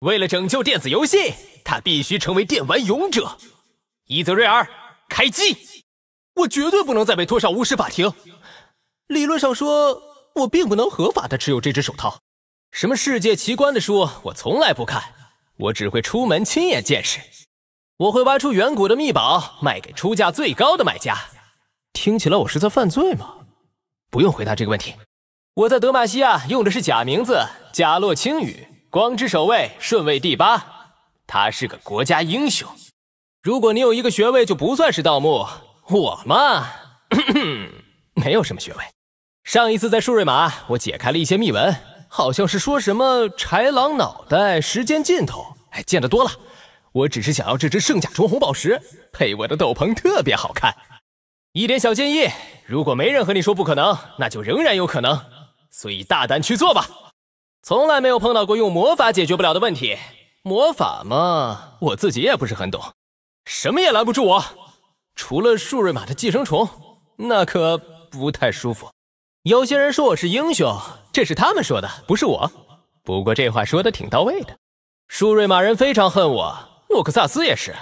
为了拯救电子游戏，他必须成为电玩勇者。伊泽瑞尔，开机！我绝对不能再被拖上巫师法庭。理论上说，我并不能合法的持有这只手套。什么世界奇观的书，我从来不看，我只会出门亲眼见识。我会挖出远古的秘宝，卖给出价最高的买家。听起来我是在犯罪吗？不用回答这个问题。我在德玛西亚用的是假名字，假洛青羽。光之守卫，顺位第八，他是个国家英雄。如果你有一个学位，就不算是盗墓。我嘛，没有什么学位。上一次在恕瑞玛，我解开了一些密文，好像是说什么“豺狼脑袋，时间尽头”。哎，见得多了。我只是想要这只圣甲虫红宝石，配我的斗篷特别好看。一点小建议：如果没人和你说不可能，那就仍然有可能。所以大胆去做吧。从来没有碰到过用魔法解决不了的问题。魔法嘛，我自己也不是很懂，什么也拦不住我，除了树瑞玛的寄生虫，那可不太舒服。有些人说我是英雄，这是他们说的，不是我。不过这话说的挺到位的。树瑞玛人非常恨我，诺克萨斯也是，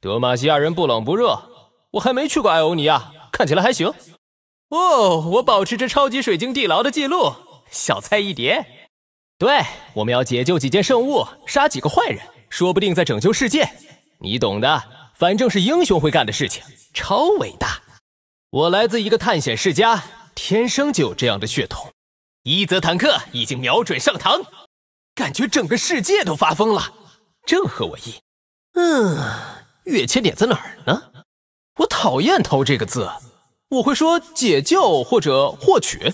德玛西亚人不冷不热。我还没去过艾欧尼亚，看起来还行。哦，我保持着超级水晶地牢的记录，小菜一碟。对，我们要解救几件圣物，杀几个坏人，说不定在拯救世界，你懂的。反正是英雄会干的事情，超伟大。我来自一个探险世家，天生就有这样的血统。伊泽坦克已经瞄准上膛，感觉整个世界都发疯了，正合我意。嗯，跃迁点在哪儿呢？我讨厌“偷”这个字，我会说解救或者获取。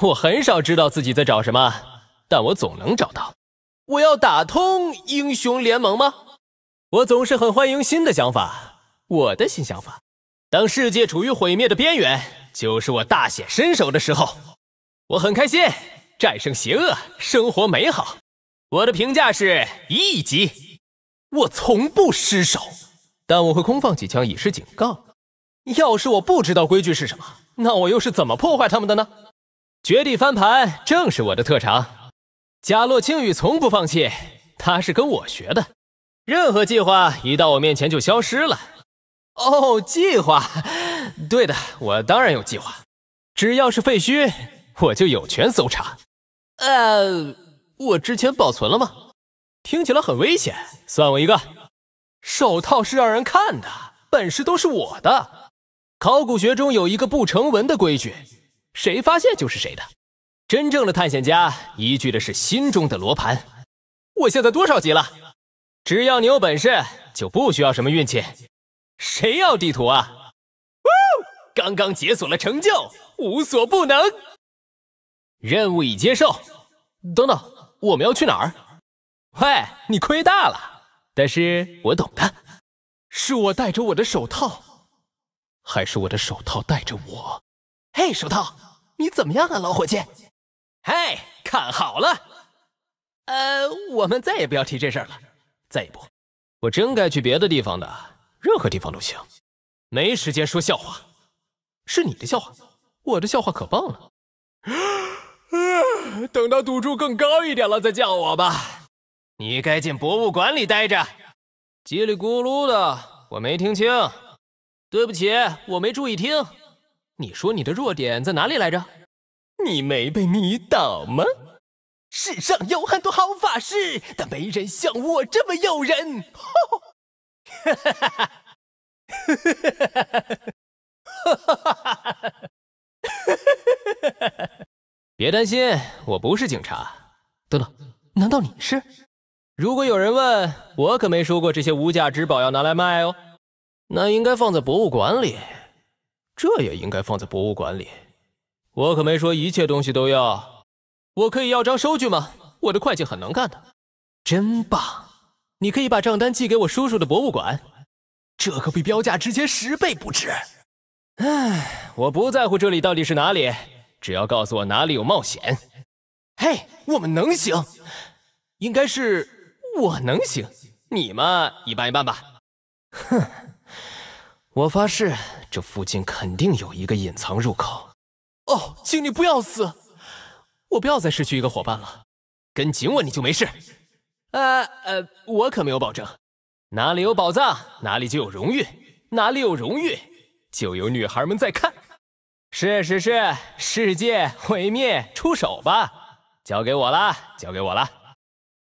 我很少知道自己在找什么。但我总能找到。我要打通英雄联盟吗？我总是很欢迎新的想法。我的新想法，当世界处于毁灭的边缘，就是我大显身手的时候。我很开心战胜邪恶，生活美好。我的评价是一级，我从不失手，但我会空放几枪以示警告。要是我不知道规矩是什么，那我又是怎么破坏他们的呢？绝地翻盘正是我的特长。贾洛青雨从不放弃，他是跟我学的。任何计划一到我面前就消失了。哦，计划？对的，我当然有计划。只要是废墟，我就有权搜查。呃，我之前保存了吗？听起来很危险，算我一个。手套是让人看的，本事都是我的。考古学中有一个不成文的规矩，谁发现就是谁的。真正的探险家依据的是心中的罗盘。我现在多少级了？只要你有本事，就不需要什么运气。谁要地图啊？哦、刚刚解锁了成就，无所不能。任务已接受。等等，我们要去哪儿？喂，你亏大了！但是我懂的。是我戴着我的手套，还是我的手套戴着我？嘿，手套，你怎么样啊，老伙计？嘿，看好了，呃，我们再也不要提这事儿了。再一步，我真该去别的地方的，任何地方都行，没时间说笑话。是你的笑话，我的笑话可棒了。啊，等到赌注更高一点了再叫我吧。你该进博物馆里待着。叽里咕噜的，我没听清。对不起，我没注意听。你说你的弱点在哪里来着？你没被迷倒吗？世上有很多好法师，但没人像我这么诱人。哈哈哈哈哈！别担心，我不是警察。等等，难道你是？如果有人问我，可没说过这些无价之宝要拿来卖哦。那应该放在博物馆里。这也应该放在博物馆里。我可没说一切东西都要，我可以要张收据吗？我的会计很能干的，真棒！你可以把账单寄给我叔叔的博物馆，这可比标价值钱十倍不止。哎，我不在乎这里到底是哪里，只要告诉我哪里有冒险。嘿，我们能行，应该是我能行，你嘛一般一般吧。哼，我发誓，这附近肯定有一个隐藏入口。哦，请你不要死，我不要再失去一个伙伴了。跟紧我，你就没事。呃呃，我可没有保证。哪里有宝藏，哪里就有荣誉；哪里有荣誉，就有女孩们在看。是是是，世界毁灭，出手吧！交给我了，交给我了。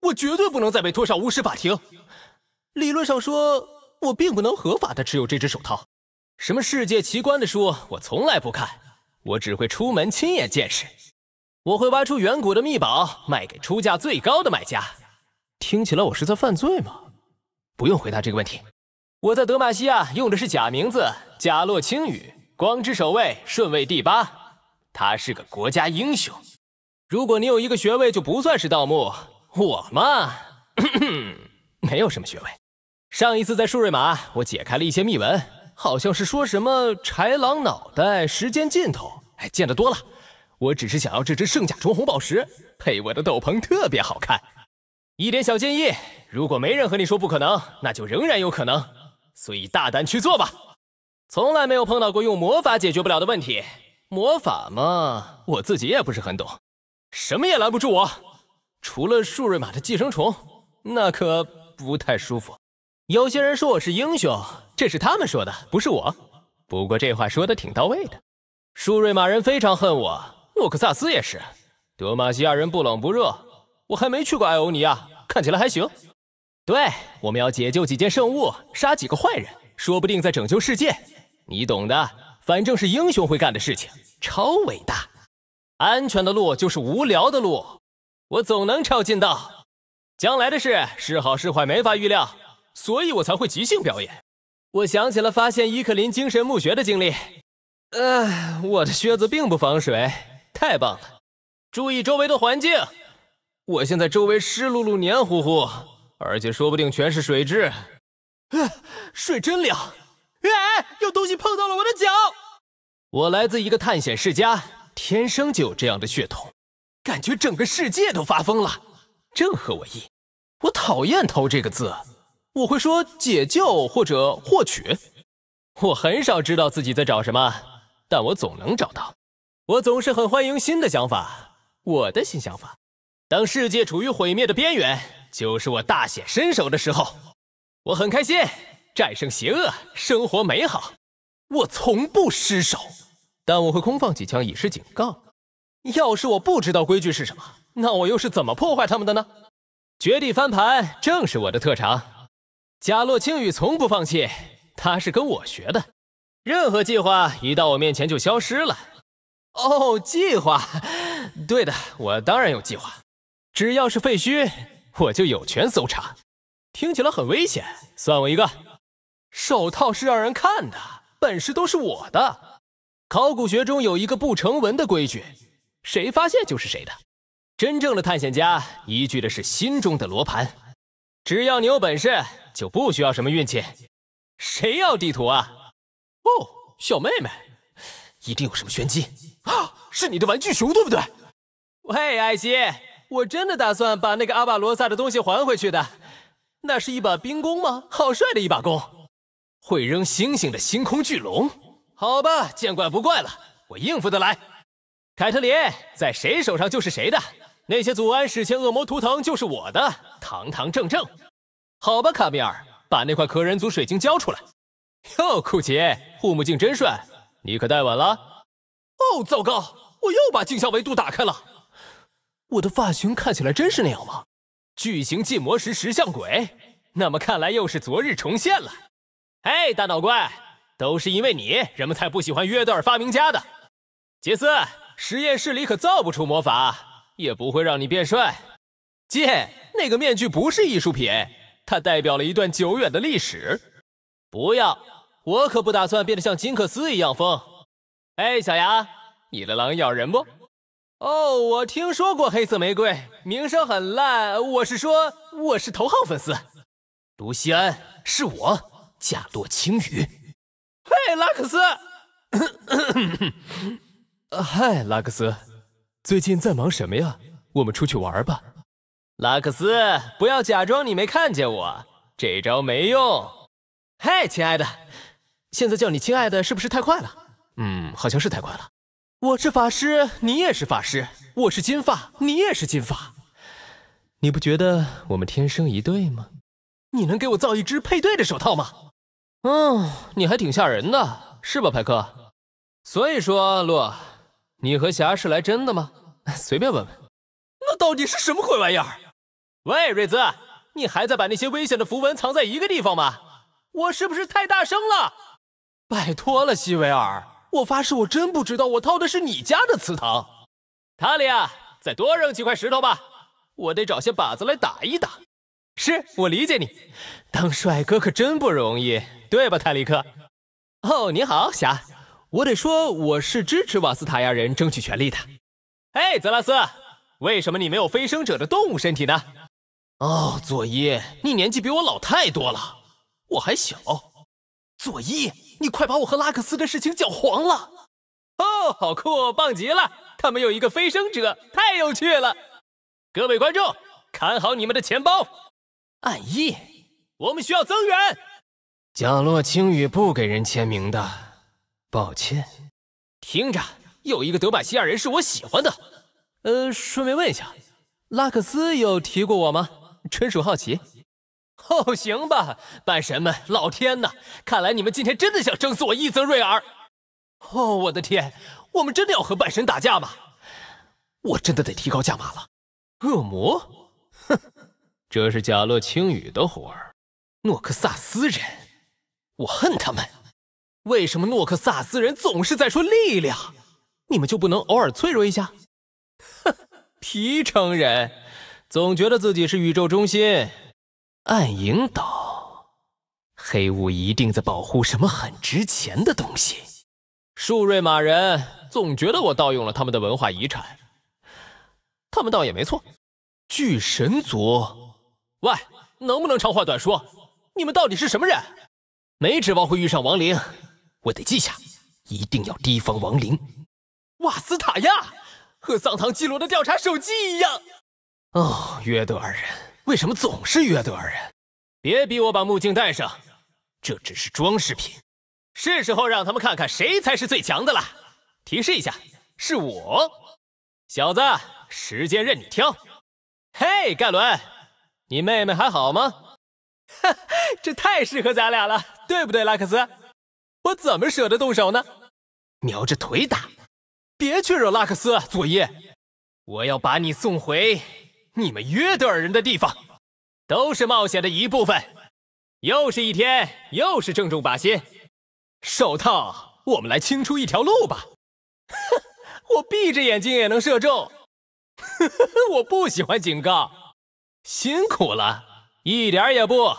我绝对不能再被拖上巫师法庭。理论上说，我并不能合法的持有这只手套。什么世界奇观的书，我从来不看。我只会出门亲眼见识，我会挖出远古的秘宝卖给出价最高的买家。听起来我是在犯罪吗？不用回答这个问题。我在德玛西亚用的是假名字，假洛青羽，光之守卫顺位第八，他是个国家英雄。如果你有一个学位就不算是盗墓。我嘛，没有什么学位。上一次在恕瑞玛，我解开了一些秘文。好像是说什么“豺狼脑袋，时间尽头”，哎，见得多了。我只是想要这只圣甲虫红宝石，配我的斗篷特别好看。一点小建议，如果没人和你说不可能，那就仍然有可能。所以大胆去做吧。从来没有碰到过用魔法解决不了的问题。魔法嘛，我自己也不是很懂，什么也拦不住我。除了树瑞玛的寄生虫，那可不太舒服。有些人说我是英雄。这是他们说的，不是我。不过这话说的挺到位的。舒瑞玛人非常恨我，诺克萨斯也是，德玛西亚人不冷不热。我还没去过艾欧尼亚，看起来还行。对，我们要解救几件圣物，杀几个坏人，说不定在拯救世界，你懂的。反正是英雄会干的事情，超伟大。安全的路就是无聊的路，我总能抄近道。将来的事是好是坏没法预料，所以我才会即兴表演。我想起了发现伊克林精神墓穴的经历，呃，我的靴子并不防水，太棒了。注意周围的环境，我现在周围湿漉漉、黏糊糊，而且说不定全是水蛭。啊，水真凉！哎，有东西碰到了我的脚。我来自一个探险世家，天生就有这样的血统。感觉整个世界都发疯了，正合我意。我讨厌“偷”这个字。我会说解救或者获取。我很少知道自己在找什么，但我总能找到。我总是很欢迎新的想法，我的新想法。当世界处于毁灭的边缘，就是我大显身手的时候。我很开心战胜邪恶，生活美好。我从不失手，但我会空放几枪以示警告。要是我不知道规矩是什么，那我又是怎么破坏他们的呢？绝地翻盘正是我的特长。嘉洛青宇从不放弃，他是跟我学的。任何计划一到我面前就消失了。哦，计划？对的，我当然有计划。只要是废墟，我就有权搜查。听起来很危险，算我一个。手套是让人看的，本事都是我的。考古学中有一个不成文的规矩，谁发现就是谁的。真正的探险家依据的是心中的罗盘。只要你有本事。就不需要什么运气，谁要地图啊？哦，小妹妹，一定有什么玄机啊！是你的玩具熊对不对？喂，艾希，我真的打算把那个阿巴罗萨的东西还回去的。那是一把冰弓吗？好帅的一把弓，会扔星星的星空巨龙。好吧，见怪不怪了，我应付得来。凯特琳，在谁手上就是谁的。那些祖安史前恶魔图腾就是我的，堂堂正正。好吧，卡米尔，把那块壳人族水晶交出来。哟，库奇，护目镜真帅，你可戴稳了。哦，糟糕，我又把镜像维度打开了。我的发型看起来真是那样吗？巨型禁魔石石像鬼，那么看来又是昨日重现了。哎，大脑怪，都是因为你，人们才不喜欢约德尔发明家的。杰斯，实验室里可造不出魔法，也不会让你变帅。剑，那个面具不是艺术品。它代表了一段久远的历史。不要，我可不打算变得像金克斯一样疯。哎，小牙，你的狼咬人不？哦，我听说过黑色玫瑰，名声很烂。我是说，我是头号粉丝。卢锡安，是我。贾洛青雨。嘿，拉克斯。咳咳咳。嗨，拉克斯。最近在忙什么呀？我们出去玩吧。拉克斯，不要假装你没看见我，这招没用。嗨，亲爱的，现在叫你亲爱的是不是太快了？嗯，好像是太快了。我是法师，你也是法师。我是金发，你也是金发。你不觉得我们天生一对吗？你能给我造一只配对的手套吗？嗯，你还挺吓人的，是吧，派克？所以说，洛，你和霞是来真的吗？随便问问。那到底是什么鬼玩意儿？喂，瑞兹，你还在把那些危险的符文藏在一个地方吗？我是不是太大声了？拜托了，西维尔，我发誓，我真不知道我掏的是你家的祠堂。塔利亚，再多扔几块石头吧，我得找些靶子来打一打。是我理解你，当帅哥可真不容易，对吧，泰利克？哦，你好，侠。我得说，我是支持瓦斯塔亚人争取权利的。哎，泽拉斯，为什么你没有飞升者的动物身体呢？哦，佐伊，你年纪比我老太多了，我还小。佐伊，你快把我和拉克斯的事情搅黄了。哦，好酷，棒极了！他们有一个飞升者，太有趣了。各位观众，看好你们的钱包。暗夜，我们需要增援。角落青雨不给人签名的，抱歉。听着，有一个德玛西亚人是我喜欢的。呃，顺便问一下，拉克斯有提过我吗？纯属好奇。哦，行吧，半神们，老天呐，看来你们今天真的想整死我伊泽瑞尔。哦，我的天，我们真的要和半神打架吗？我真的得提高价码了。恶魔，哼，这是贾洛青羽的活儿。诺克萨斯人，我恨他们。为什么诺克萨斯人总是在说力量？你们就不能偶尔脆弱一下？哼，皮城人。总觉得自己是宇宙中心，暗影岛，黑雾一定在保护什么很值钱的东西。树瑞马人，总觉得我盗用了他们的文化遗产，他们倒也没错。巨神族，喂，能不能长话短说？你们到底是什么人？没指望会遇上亡灵，我得记下，一定要提防亡灵。瓦斯塔亚，和藏唐基罗的调查手机一样。哦，约德尔人，为什么总是约德尔人？别逼我把墨镜戴上，这只是装饰品。是时候让他们看看谁才是最强的了。提示一下，是我。小子，时间任你挑。嘿，盖伦，你妹妹还好吗？哈，这太适合咱俩了，对不对，拉克斯？我怎么舍得动手呢？瞄着腿打。别去惹拉克斯，佐伊。我要把你送回。你们约德尔人的地方，都是冒险的一部分。又是一天，又是正中靶心。手套，我们来清出一条路吧。我闭着眼睛也能射中。我不喜欢警告。辛苦了，一点也不。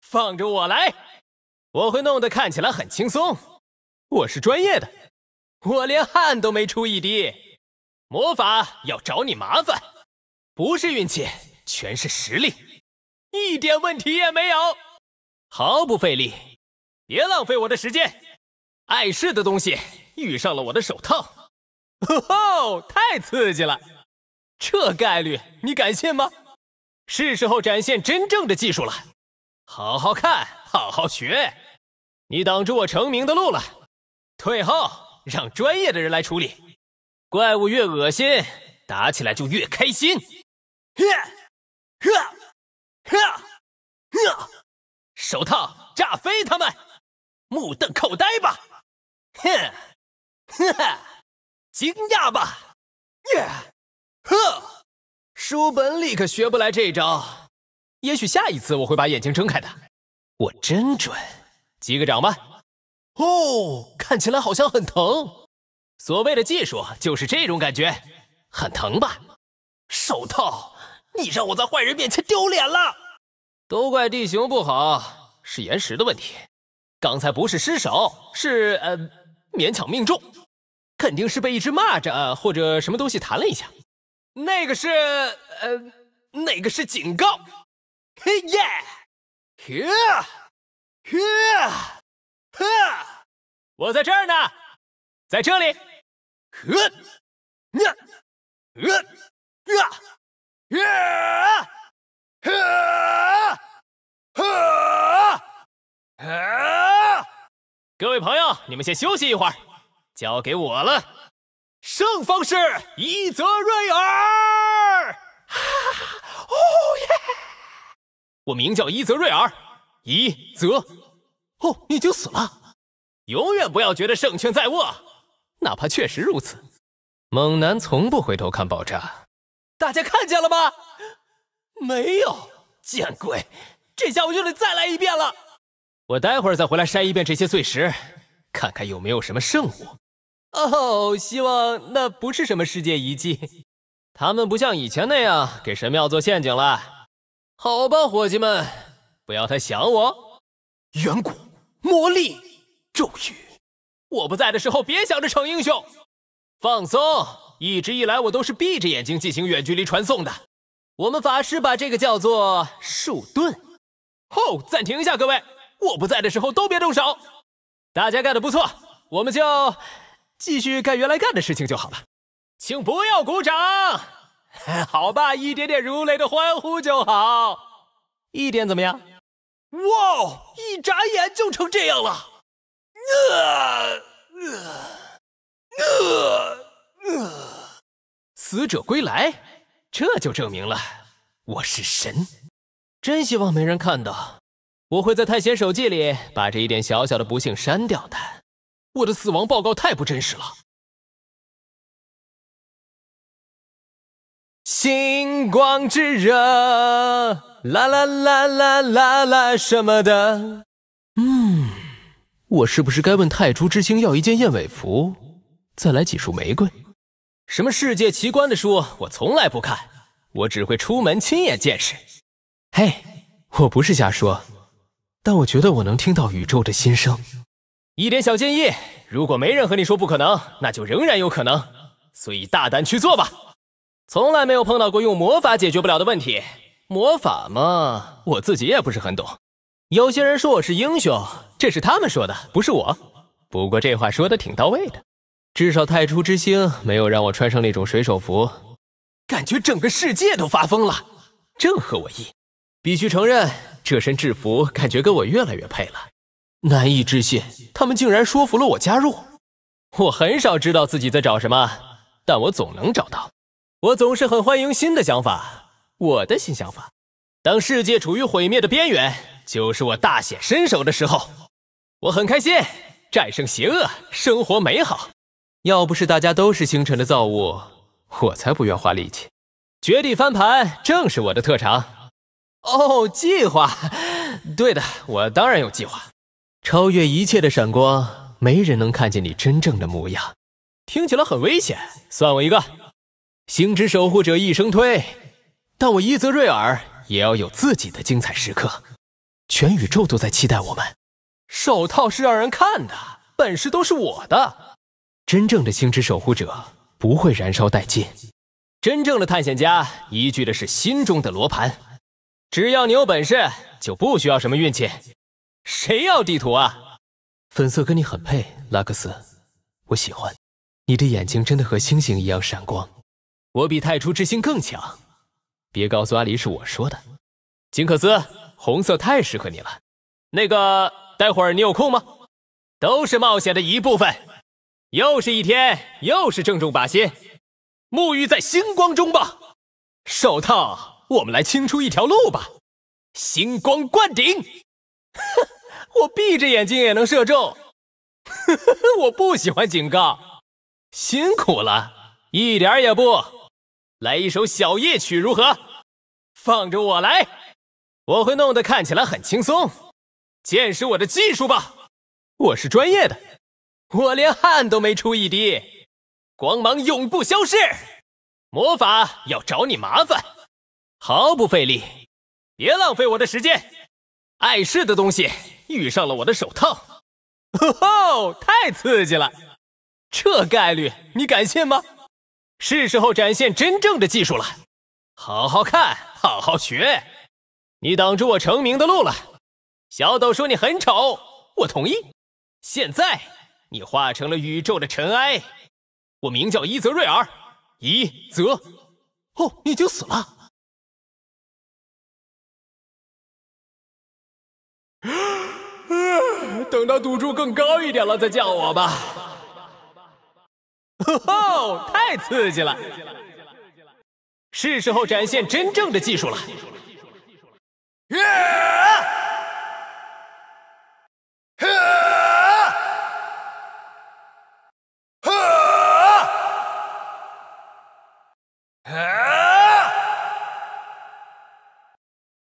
放着我来，我会弄得看起来很轻松。我是专业的，我连汗都没出一滴。魔法要找你麻烦。不是运气，全是实力，一点问题也没有，毫不费力。别浪费我的时间，碍事的东西遇上了我的手套，吼吼，太刺激了！这概率你敢信吗？是时候展现真正的技术了，好好看，好好学。你挡住我成名的路了，退后，让专业的人来处理。怪物越恶心，打起来就越开心。哈，哈，哈，哈！手套炸飞他们，目瞪口呆吧？哼，哼，哈，惊讶吧？耶，呵！书本里可学不来这招。也许下一次我会把眼睛睁开的。我真准，击个掌吧。哦，看起来好像很疼。所谓的技术就是这种感觉，很疼吧？手套。你让我在坏人面前丢脸了，都怪地形不好，是岩石的问题。刚才不是失手，是呃勉强命中，肯定是被一只蚂蚱或者什么东西弹了一下。那个是呃，那个是警告。嘿耶，呵，呵，呵，我在这儿呢，在这里。耶！哈！啊啊，各位朋友，你们先休息一会儿，交给我了。胜方是伊泽瑞尔，哦耶！我名叫伊泽瑞尔，伊泽。哦，已经死了。永远不要觉得胜券在握，哪怕确实如此。猛男从不回头看爆炸。大家看见了吗？没有，见鬼！这下我就得再来一遍了。我待会儿再回来筛一遍这些碎石，看看有没有什么圣物。哦，希望那不是什么世界遗迹。他们不像以前那样给神庙做陷阱了。好吧，伙计们，不要太想我。远古魔力咒语，我不在的时候别想着逞英雄，放松。一直以来，我都是闭着眼睛进行远距离传送的。我们法师把这个叫做树盾。吼！暂停一下，各位，我不在的时候都别动手。大家干的不错，我们就继续干原来干的事情就好了。请不要鼓掌。好吧，一点点如雷的欢呼就好。一点怎么样？哇！一眨眼就成这样了。呃死者归来，这就证明了我是神。真希望没人看到，我会在探险手记里把这一点小小的不幸删掉的。我的死亡报告太不真实了。星光炙热，啦啦啦啦啦啦什么的。嗯，我是不是该问太初之星要一件燕尾服，再来几束玫瑰？什么世界奇观的书，我从来不看，我只会出门亲眼见识。嘿，我不是瞎说，但我觉得我能听到宇宙的心声。一点小建议，如果没人和你说不可能，那就仍然有可能，所以大胆去做吧。从来没有碰到过用魔法解决不了的问题，魔法嘛，我自己也不是很懂。有些人说我是英雄，这是他们说的，不是我。不过这话说的挺到位的。至少太初之星没有让我穿上那种水手服，感觉整个世界都发疯了，正合我意。必须承认，这身制服感觉跟我越来越配了。难以置信，他们竟然说服了我加入。我很少知道自己在找什么，但我总能找到。我总是很欢迎新的想法，我的新想法。当世界处于毁灭的边缘，就是我大显身手的时候。我很开心，战胜邪恶，生活美好。要不是大家都是星辰的造物，我才不愿花力气。绝地翻盘正是我的特长。哦，计划？对的，我当然有计划。超越一切的闪光，没人能看见你真正的模样。听起来很危险，算我一个。星之守护者一生推，但我伊泽瑞尔也要有自己的精彩时刻。全宇宙都在期待我们。手套是让人看的，本事都是我的。真正的星之守护者不会燃烧殆尽，真正的探险家依据的是心中的罗盘。只要你有本事，就不需要什么运气。谁要地图啊？粉色跟你很配，拉克斯，我喜欢。你的眼睛真的和星星一样闪光。我比太初之星更强。别告诉阿狸是我说的。金克斯，红色太适合你了。那个，待会儿你有空吗？都是冒险的一部分。又是一天，又是正中靶心。沐浴在星光中吧。手套，我们来清出一条路吧。星光灌顶。我闭着眼睛也能射中。我不喜欢警告。辛苦了，一点也不。来一首小夜曲如何？放着我来，我会弄得看起来很轻松。见识我的技术吧，我是专业的。我连汗都没出一滴，光芒永不消逝。魔法要找你麻烦，毫不费力。别浪费我的时间，碍事的东西遇上了我的手套。吼吼，太刺激了！这概率你敢信吗？是时候展现真正的技术了。好好看，好好学。你挡住我成名的路了。小斗说你很丑，我同意。现在。你化成了宇宙的尘埃。我名叫伊泽瑞尔，伊泽。哦，你已经死了。等到赌注更高一点了再叫我吧。吼 吼！太刺激了！是时候展现真正的技术了。耶！Yeah!